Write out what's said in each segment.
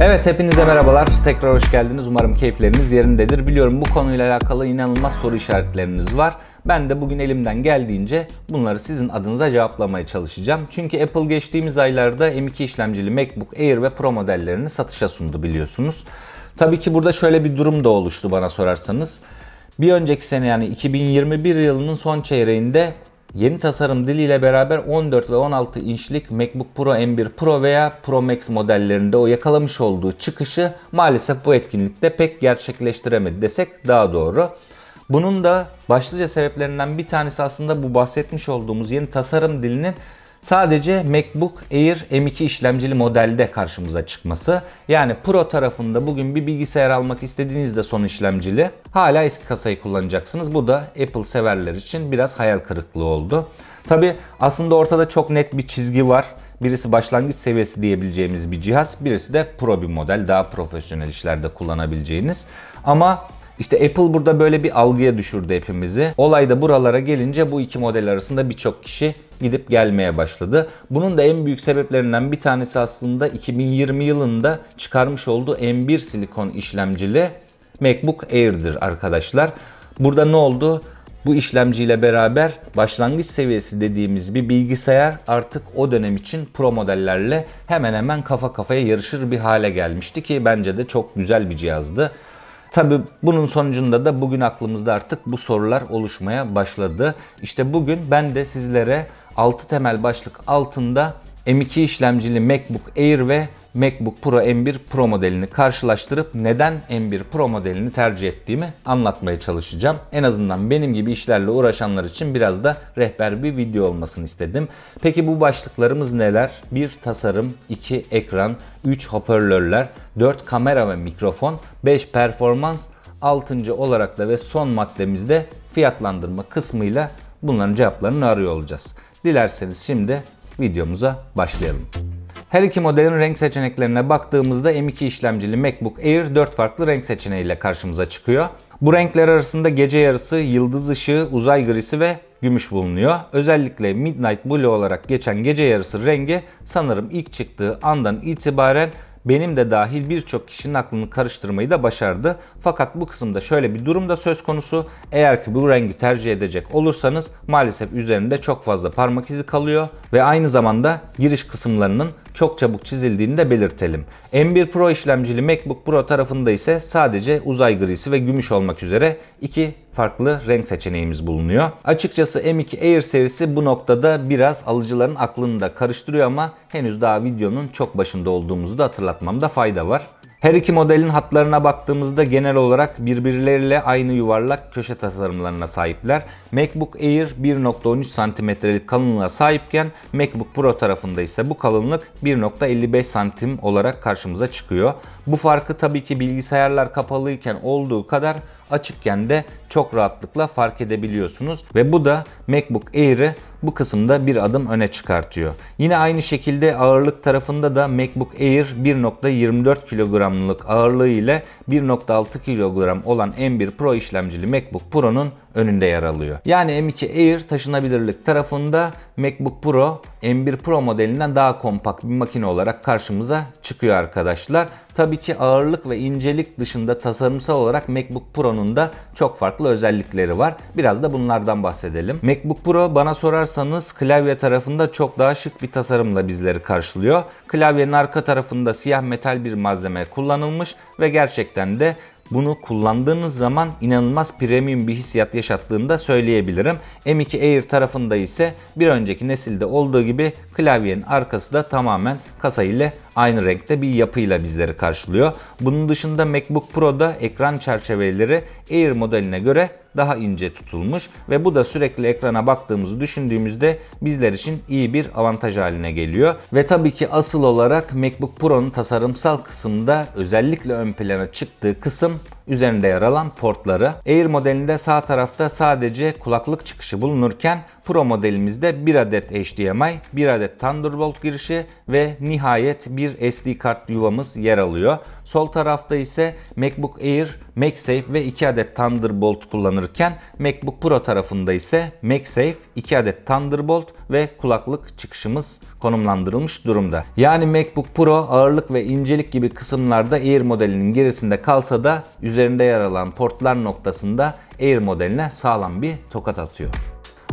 Evet hepinize merhabalar. Tekrar hoş geldiniz. Umarım keyifleriniz yerindedir. Biliyorum bu konuyla alakalı inanılmaz soru işaretleriniz var. Ben de bugün elimden geldiğince bunları sizin adınıza cevaplamaya çalışacağım. Çünkü Apple geçtiğimiz aylarda M2 işlemcili MacBook Air ve Pro modellerini satışa sundu biliyorsunuz. Tabii ki burada şöyle bir durum da oluştu bana sorarsanız. Bir önceki sene yani 2021 yılının son çeyreğinde Yeni tasarım diliyle beraber 14 ve 16 inçlik MacBook Pro M1 Pro veya Pro Max modellerinde o yakalamış olduğu çıkışı maalesef bu etkinlikte pek gerçekleştiremedi desek daha doğru. Bunun da başlıca sebeplerinden bir tanesi aslında bu bahsetmiş olduğumuz yeni tasarım dilinin sadece MacBook Air M2 işlemcili modelde karşımıza çıkması. Yani Pro tarafında bugün bir bilgisayar almak istediğinizde son işlemcili hala eski kasayı kullanacaksınız. Bu da Apple severler için biraz hayal kırıklığı oldu. Tabi aslında ortada çok net bir çizgi var. Birisi başlangıç seviyesi diyebileceğimiz bir cihaz, birisi de pro bir model, daha profesyonel işlerde kullanabileceğiniz. Ama işte Apple burada böyle bir algıya düşürdü hepimizi. Olay da buralara gelince bu iki model arasında birçok kişi gidip gelmeye başladı. Bunun da en büyük sebeplerinden bir tanesi aslında 2020 yılında çıkarmış olduğu M1 silikon işlemcili MacBook Air'dir arkadaşlar. Burada ne oldu? Bu işlemciyle beraber başlangıç seviyesi dediğimiz bir bilgisayar artık o dönem için pro modellerle hemen hemen kafa kafaya yarışır bir hale gelmişti ki bence de çok güzel bir cihazdı. Tabi bunun sonucunda da bugün aklımızda artık bu sorular oluşmaya başladı. İşte bugün ben de sizlere 6 temel başlık altında M2 işlemcili MacBook Air ve MacBook Pro M1 Pro modelini karşılaştırıp neden M1 Pro modelini tercih ettiğimi anlatmaya çalışacağım. En azından benim gibi işlerle uğraşanlar için biraz da rehber bir video olmasını istedim. Peki bu başlıklarımız neler? 1 tasarım, 2 ekran, 3 hoparlörler, 4 kamera ve mikrofon, 5 performans, 6. olarak da ve son maddemizde fiyatlandırma kısmıyla bunların cevaplarını arıyor olacağız. Dilerseniz şimdi videomuza başlayalım. Her iki modelin renk seçeneklerine baktığımızda M2 işlemcili MacBook Air 4 farklı renk seçeneğiyle karşımıza çıkıyor. Bu renkler arasında gece yarısı, yıldız ışığı, uzay grisi ve gümüş bulunuyor. Özellikle Midnight Blue olarak geçen gece yarısı rengi sanırım ilk çıktığı andan itibaren benim de dahil birçok kişinin aklını karıştırmayı da başardı. Fakat bu kısımda şöyle bir durum da söz konusu. Eğer ki bu rengi tercih edecek olursanız maalesef üzerinde çok fazla parmak izi kalıyor ve aynı zamanda giriş kısımlarının çok çabuk çizildiğini de belirtelim. M1 Pro işlemcili MacBook Pro tarafında ise sadece uzay grisi ve gümüş olmak üzere iki farklı renk seçeneğimiz bulunuyor. Açıkçası M2 Air serisi bu noktada biraz alıcıların aklını da karıştırıyor ama henüz daha videonun çok başında olduğumuzu da hatırlatmamda fayda var. Her iki modelin hatlarına baktığımızda genel olarak birbirleriyle aynı yuvarlak köşe tasarımlarına sahipler. MacBook Air 1.13 cm'lik kalınlığa sahipken MacBook Pro tarafında ise bu kalınlık 1.55 cm olarak karşımıza çıkıyor. Bu farkı tabii ki bilgisayarlar kapalıyken olduğu kadar açıkken de çok rahatlıkla fark edebiliyorsunuz ve bu da MacBook Air'i bu kısımda bir adım öne çıkartıyor. Yine aynı şekilde ağırlık tarafında da MacBook Air 1.24 kilogramlık ağırlığı ile 1.6 kilogram olan M1 Pro işlemcili MacBook Pro'nun önünde yer alıyor. Yani M2 Air taşınabilirlik tarafında MacBook Pro M1 Pro modelinden daha kompakt bir makine olarak karşımıza çıkıyor arkadaşlar. Tabii ki ağırlık ve incelik dışında tasarımsal olarak MacBook Pro'nun da çok farklı özellikleri var. Biraz da bunlardan bahsedelim. MacBook Pro bana sorarsanız klavye tarafında çok daha şık bir tasarımla bizleri karşılıyor. Klavyenin arka tarafında siyah metal bir malzeme kullanılmış ve gerçekten de bunu kullandığınız zaman inanılmaz premium bir hissiyat yaşattığını da söyleyebilirim. M2 Air tarafında ise bir önceki nesilde olduğu gibi klavyenin arkası da tamamen kasa ile aynı renkte bir yapıyla bizleri karşılıyor. Bunun dışında MacBook Pro'da ekran çerçeveleri Air modeline göre daha ince tutulmuş ve bu da sürekli ekrana baktığımızı düşündüğümüzde bizler için iyi bir avantaj haline geliyor. Ve tabii ki asıl olarak MacBook Pro'nun tasarımsal kısmında özellikle ön plana çıktığı kısım üzerinde yer alan portları. Air modelinde sağ tarafta sadece kulaklık çıkışı bulunurken Pro modelimizde 1 adet HDMI, 1 adet Thunderbolt girişi ve nihayet bir SD kart yuvamız yer alıyor. Sol tarafta ise MacBook Air, MagSafe ve 2 adet Thunderbolt kullanırken MacBook Pro tarafında ise MagSafe, 2 adet Thunderbolt ve kulaklık çıkışımız konumlandırılmış durumda. Yani MacBook Pro ağırlık ve incelik gibi kısımlarda Air modelinin gerisinde kalsa da üzerinde yer alan portlar noktasında Air modeline sağlam bir tokat atıyor.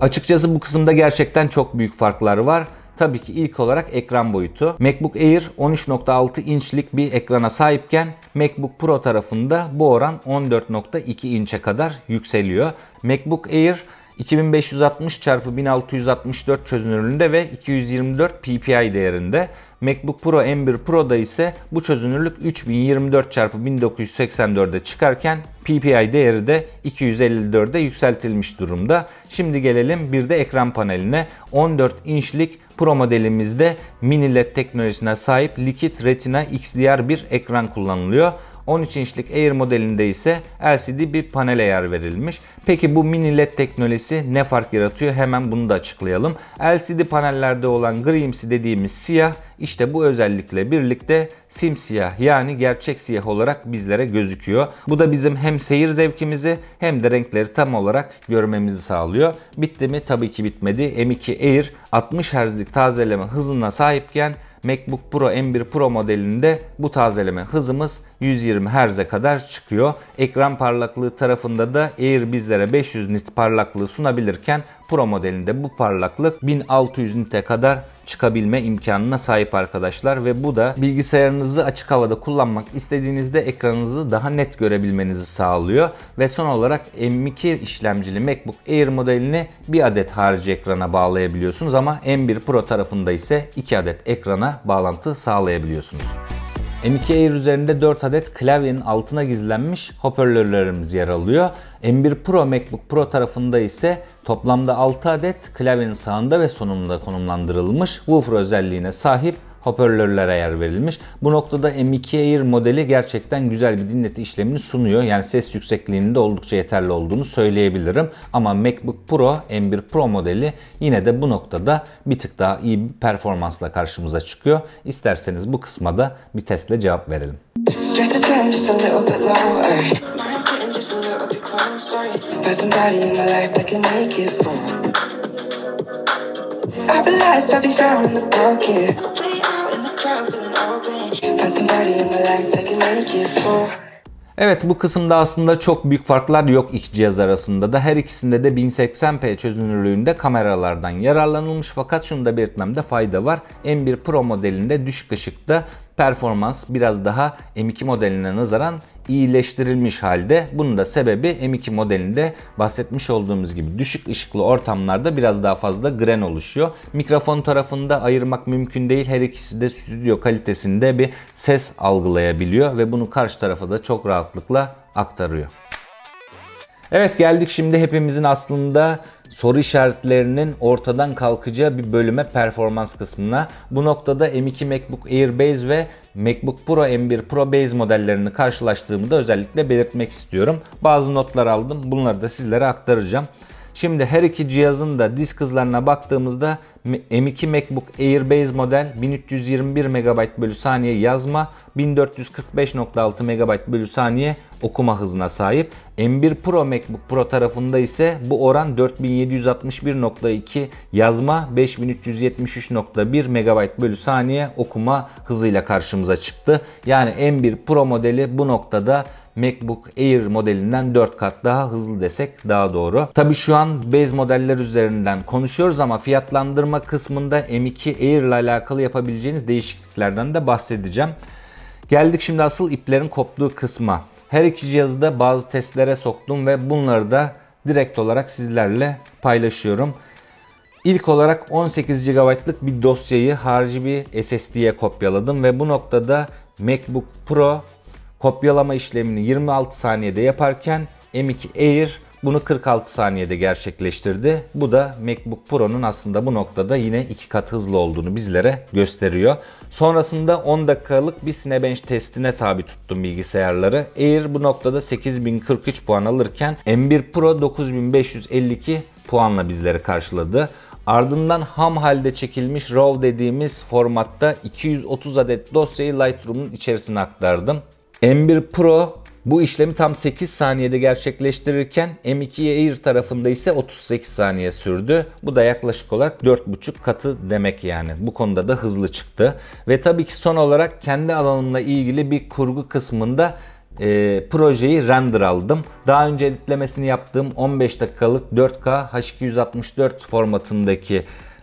Açıkçası bu kısımda gerçekten çok büyük farklar var. Tabii ki ilk olarak ekran boyutu. MacBook Air 13.6 inçlik bir ekrana sahipken MacBook Pro tarafında bu oran 14.2 inçe kadar yükseliyor. MacBook Air 2560 çarpı 1664 çözünürlüğünde ve 224 ppi değerinde. MacBook Pro M1 Pro'da ise bu çözünürlük 3024 çarpı 1984'e çıkarken ppi değeri de 254'e yükseltilmiş durumda. Şimdi gelelim bir de ekran paneline. 14 inçlik Pro modelimizde mini LED teknolojisine sahip Liquid Retina XDR1 ekran kullanılıyor. 13 inçlik Air modelinde ise LCD bir panele yer verilmiş. Peki bu mini LED teknolojisi ne fark yaratıyor? Hemen bunu da açıklayalım. LCD panellerde olan grimsi dediğimiz siyah işte bu özellikle birlikte simsiyah yani gerçek siyah olarak bizlere gözüküyor. Bu da bizim hem seyir zevkimizi hem de renkleri tam olarak görmemizi sağlıyor. Bitti mi? Tabii ki bitmedi. M2 Air 60 Hz'lik tazeleme hızına sahipken MacBook Pro M1 Pro modelinde bu tazeleme hızımız 120 Hz'e kadar çıkıyor. Ekran parlaklığı tarafında da Air bizlere 500 nit parlaklığı sunabilirken Pro modelinde bu parlaklık 1600 nite kadar çıkabilme imkanına sahip arkadaşlar ve bu da bilgisayarınızı açık havada kullanmak istediğinizde ekranınızı daha net görebilmenizi sağlıyor ve son olarak M2 işlemcili MacBook Air modelini bir adet harici ekrana bağlayabiliyorsunuz ama M1 Pro tarafında ise 2 adet ekrana bağlantı sağlayabiliyorsunuz. M2 Air üzerinde 4 adet klavyenin altına gizlenmiş hoparlörlerimiz yer alıyor. M1 Pro MacBook Pro tarafında ise toplamda 6 adet klavyenin sağında ve sonunda konumlandırılmış woofer özelliğine sahip hoparlörlere yer verilmiş. Bu noktada M2 Air modeli gerçekten güzel bir dinleti işlemini sunuyor. Yani ses yüksekliğinin de oldukça yeterli olduğunu söyleyebilirim. Ama MacBook Pro M1 Pro modeli yine de bu noktada bir tık daha iyi bir performansla karşımıza çıkıyor. İsterseniz bu kısma da bir testle cevap verelim. I realized I'd be found in the broken Evet bu kısımda aslında çok büyük farklar yok iki cihaz arasında da. Her ikisinde de 1080p çözünürlüğünde kameralardan yararlanılmış fakat şunu da belirtmemde fayda var. M1 Pro modelinde düşük ışıkta performans biraz daha M2 modeline nazaran iyileştirilmiş halde. Bunun da sebebi M2 modelinde bahsetmiş olduğumuz gibi düşük ışıklı ortamlarda biraz daha fazla gren oluşuyor. Mikrofon tarafında ayırmak mümkün değil. Her ikisi de stüdyo kalitesinde bir ses algılayabiliyor ve bunu karşı tarafa da çok rahatlıkla aktarıyor. Evet geldik şimdi hepimizin aslında soru işaretlerinin ortadan kalkacağı bir bölüme performans kısmına. Bu noktada M2 MacBook Air Base ve MacBook Pro M1 Pro Base modellerini karşılaştığımı da özellikle belirtmek istiyorum. Bazı notlar aldım. Bunları da sizlere aktaracağım. Şimdi her iki cihazın da disk hızlarına baktığımızda M2 MacBook Air Base model 1321 MB bölü saniye yazma, 1445.6 MB bölü saniye okuma hızına sahip. M1 Pro MacBook Pro tarafında ise bu oran 4761.2 yazma 5373.1 MB bölü saniye okuma hızıyla karşımıza çıktı. Yani M1 Pro modeli bu noktada MacBook Air modelinden 4 kat daha hızlı desek daha doğru. Tabi şu an base modeller üzerinden konuşuyoruz ama fiyatlandırma kısmında M2 Air ile alakalı yapabileceğiniz değişikliklerden de bahsedeceğim. Geldik şimdi asıl iplerin koptuğu kısma. Her iki cihazı da bazı testlere soktum ve bunları da direkt olarak sizlerle paylaşıyorum. İlk olarak 18 GB'lık bir dosyayı harici bir SSD'ye kopyaladım ve bu noktada MacBook Pro kopyalama işlemini 26 saniyede yaparken M2 Air bunu 46 saniyede gerçekleştirdi. Bu da MacBook Pro'nun aslında bu noktada yine iki kat hızlı olduğunu bizlere gösteriyor. Sonrasında 10 dakikalık bir Cinebench testine tabi tuttum bilgisayarları. Air bu noktada 8043 puan alırken M1 Pro 9552 puanla bizleri karşıladı. Ardından ham halde çekilmiş RAW dediğimiz formatta 230 adet dosyayı Lightroom'un içerisine aktardım. M1 Pro bu işlemi tam 8 saniyede gerçekleştirirken M2 Air tarafında ise 38 saniye sürdü. Bu da yaklaşık olarak 4,5 katı demek yani. Bu konuda da hızlı çıktı. Ve tabii ki son olarak kendi alanımla ilgili bir kurgu kısmında e, projeyi render aldım. Daha önce editlemesini yaptığım 15 dakikalık 4K H264 formatındaki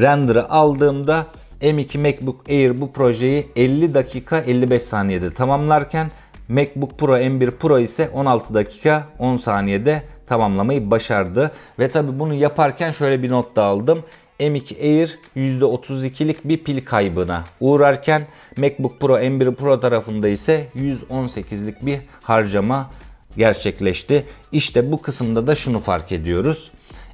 render'ı aldığımda M2 MacBook Air bu projeyi 50 dakika 55 saniyede tamamlarken MacBook Pro M1 Pro ise 16 dakika 10 saniyede tamamlamayı başardı. Ve tabi bunu yaparken şöyle bir not da aldım. M2 Air %32'lik bir pil kaybına uğrarken MacBook Pro M1 Pro tarafında ise 118'lik bir harcama gerçekleşti. İşte bu kısımda da şunu fark ediyoruz.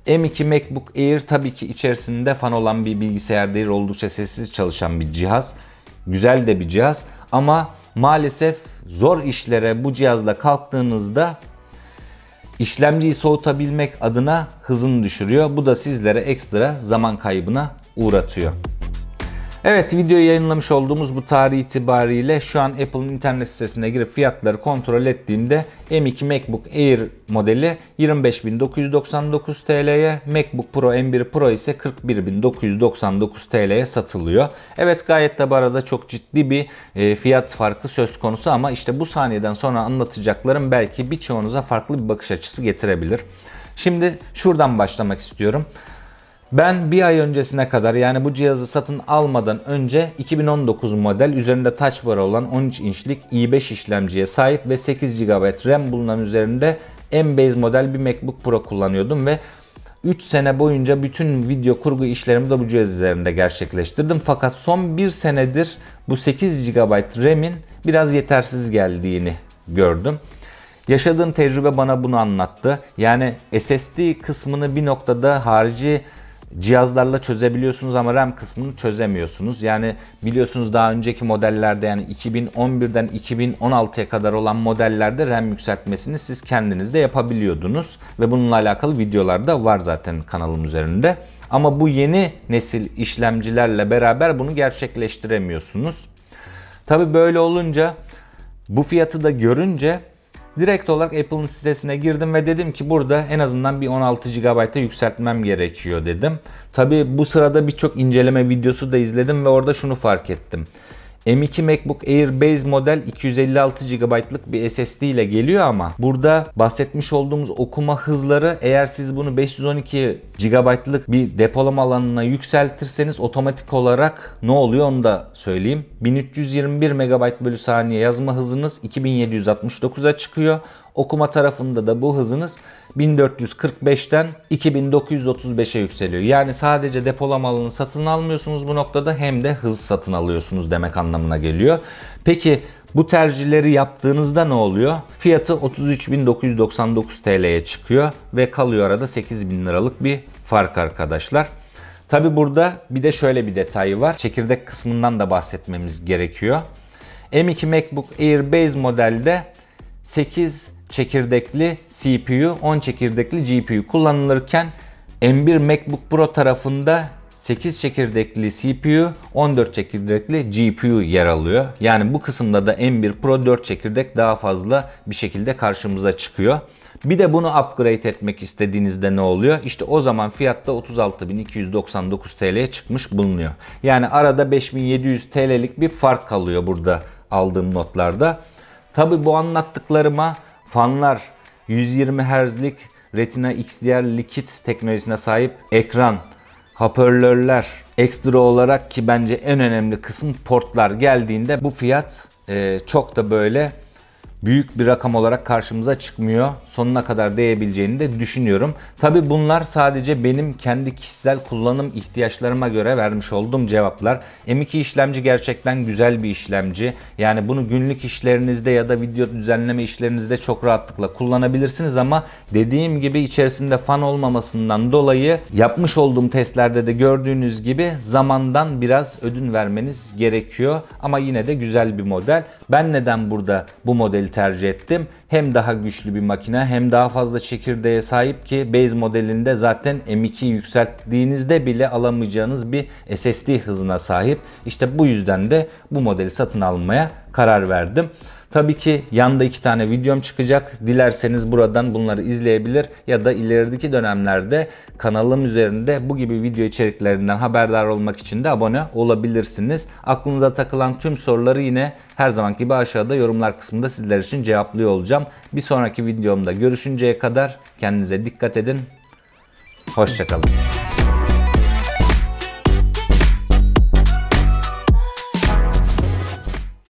M2 MacBook Air tabii ki içerisinde fan olan bir bilgisayar değil oldukça sessiz çalışan bir cihaz. Güzel de bir cihaz ama maalesef zor işlere bu cihazla kalktığınızda işlemciyi soğutabilmek adına hızını düşürüyor. Bu da sizlere ekstra zaman kaybına uğratıyor. Evet videoyu yayınlamış olduğumuz bu tarih itibariyle şu an Apple'ın internet sitesine girip fiyatları kontrol ettiğimde M2 MacBook Air modeli 25.999 TL'ye, MacBook Pro M1 Pro ise 41.999 TL'ye satılıyor. Evet gayet de bu arada çok ciddi bir e, fiyat farkı söz konusu ama işte bu saniyeden sonra anlatacaklarım belki birçoğunuza farklı bir bakış açısı getirebilir. Şimdi şuradan başlamak istiyorum. Ben bir ay öncesine kadar yani bu cihazı satın almadan önce 2019 model üzerinde touch bar olan 13 inçlik i5 işlemciye sahip ve 8 GB RAM bulunan üzerinde M-Base model bir MacBook Pro kullanıyordum ve 3 sene boyunca bütün video kurgu işlerimi de bu cihaz üzerinde gerçekleştirdim. Fakat son 1 senedir bu 8 GB RAM'in biraz yetersiz geldiğini gördüm. Yaşadığım tecrübe bana bunu anlattı. Yani SSD kısmını bir noktada harici cihazlarla çözebiliyorsunuz ama RAM kısmını çözemiyorsunuz. Yani biliyorsunuz daha önceki modellerde yani 2011'den 2016'ya kadar olan modellerde RAM yükseltmesini siz kendiniz de yapabiliyordunuz. Ve bununla alakalı videolar da var zaten kanalım üzerinde. Ama bu yeni nesil işlemcilerle beraber bunu gerçekleştiremiyorsunuz. Tabi böyle olunca bu fiyatı da görünce Direkt olarak Apple'ın sitesine girdim ve dedim ki burada en azından bir 16 GB'a yükseltmem gerekiyor dedim. Tabi bu sırada birçok inceleme videosu da izledim ve orada şunu fark ettim. M2 MacBook Air Base model 256 GB'lık bir SSD ile geliyor ama burada bahsetmiş olduğumuz okuma hızları eğer siz bunu 512 GB'lık bir depolama alanına yükseltirseniz otomatik olarak ne oluyor onu da söyleyeyim. 1321 MB bölü saniye yazma hızınız 2769'a çıkıyor. Okuma tarafında da bu hızınız 1445'ten 2935'e yükseliyor. Yani sadece depolama alanı satın almıyorsunuz bu noktada hem de hız satın alıyorsunuz demek anlamına geliyor. Peki bu tercihleri yaptığınızda ne oluyor? Fiyatı 33.999 TL'ye çıkıyor ve kalıyor arada 8.000 liralık bir fark arkadaşlar. Tabi burada bir de şöyle bir detayı var. Çekirdek kısmından da bahsetmemiz gerekiyor. M2 MacBook Air Base modelde 8 çekirdekli CPU, 10 çekirdekli GPU kullanılırken M1 MacBook Pro tarafında 8 çekirdekli CPU, 14 çekirdekli GPU yer alıyor. Yani bu kısımda da M1 Pro 4 çekirdek daha fazla bir şekilde karşımıza çıkıyor. Bir de bunu upgrade etmek istediğinizde ne oluyor? İşte o zaman fiyatta 36.299 TL'ye çıkmış bulunuyor. Yani arada 5700 TL'lik bir fark kalıyor burada aldığım notlarda. Tabi bu anlattıklarıma fanlar 120 Hz'lik Retina XDR likit teknolojisine sahip ekran, hoparlörler, ekstra olarak ki bence en önemli kısım portlar geldiğinde bu fiyat e, çok da böyle büyük bir rakam olarak karşımıza çıkmıyor. Sonuna kadar değebileceğini de düşünüyorum. Tabi bunlar sadece benim kendi kişisel kullanım ihtiyaçlarıma göre vermiş olduğum cevaplar. M2 işlemci gerçekten güzel bir işlemci. Yani bunu günlük işlerinizde ya da video düzenleme işlerinizde çok rahatlıkla kullanabilirsiniz ama dediğim gibi içerisinde fan olmamasından dolayı yapmış olduğum testlerde de gördüğünüz gibi zamandan biraz ödün vermeniz gerekiyor. Ama yine de güzel bir model. Ben neden burada bu modeli tercih ettim. Hem daha güçlü bir makine hem daha fazla çekirdeğe sahip ki base modelinde zaten M2 yükselttiğinizde bile alamayacağınız bir SSD hızına sahip. İşte bu yüzden de bu modeli satın almaya karar verdim. Tabii ki yanda iki tane videom çıkacak. Dilerseniz buradan bunları izleyebilir ya da ilerideki dönemlerde kanalım üzerinde bu gibi video içeriklerinden haberdar olmak için de abone olabilirsiniz. Aklınıza takılan tüm soruları yine her zaman gibi aşağıda yorumlar kısmında sizler için cevaplıyor olacağım. Bir sonraki videomda görüşünceye kadar kendinize dikkat edin. Hoşçakalın.